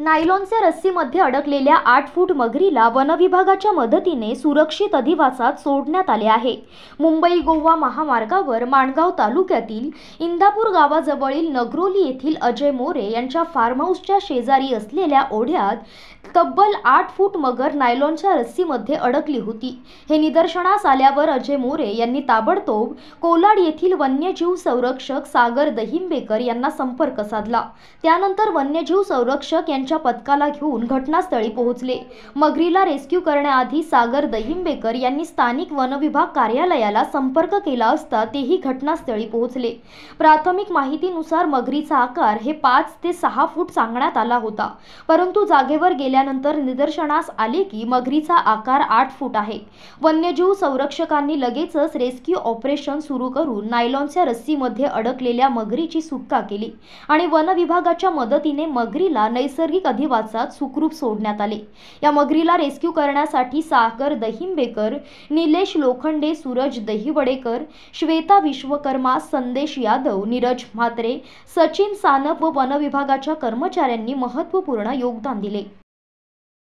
नायलॉनच्या रस्सीमध्ये अडकलेल्या आठ फूट मगरीला वनविभागाच्या मदतीने सुरक्षित अधिवासात सोडण्यात आले आहे मुंबई गोवा महामार्गावर माणगाव तालुक्यातील इंदापूर गावाजवळील नगरोली येथील अजय मोरे यांच्या फार्म हाऊसच्या शेजारी असलेल्या ओढ्यात तब्बल आठ फूट मगर नायलॉनच्या रस्सीमध्ये अडकली होती हे निदर्शनास आल्यावर अजय मोरे यांनी ताबडतोब कोलाड येथील वन्यजीव संरक्षक सागर दहिंबेकर यांना संपर्क साधला त्यानंतर वन्यजीव संरक्षक यांच्या पथकाला घेऊन घटनास्थळी पोहोचले मगरीला रेस्क्यू करण्याआधी सागर दहिंबेकर यांनी स्थानिक वनविभाग कार्यालयाला संपर्क केला असता तेही घटनास्थळी पोहोचले प्राथमिक माहितीनुसार मगरीचा आकार हे पाच ते सहा फूट सांगण्यात आला होता परंतु जागेवर गेल्यानंतर निदर्शनास आले की मगरीचा आकार आठ फूट आहे वन्यजीव संरक्षकांनी लगेचच रेस्क्यू ऑपरेशन सुरू करून नायलॉनच्या रस्सीमध्ये अडकलेल्या मगरीची सुटका केली आणि वनविभागाच्या मदतीने मगरीला नैसर्गिक नैसर्गिक अधिवासात सुखरूप सोडण्यात आले या मगरीला रेस्क्यू करण्यासाठी सागर दहिंबेकर निलेश लोखंडे सूरज दहिवडेकर श्वेता विश्वकर्मा संदेश यादव नीरज म्हात्रे सचिन सानप व वनविभागाच्या कर्मचाऱ्यांनी महत्त्वपूर्ण योगदान दिले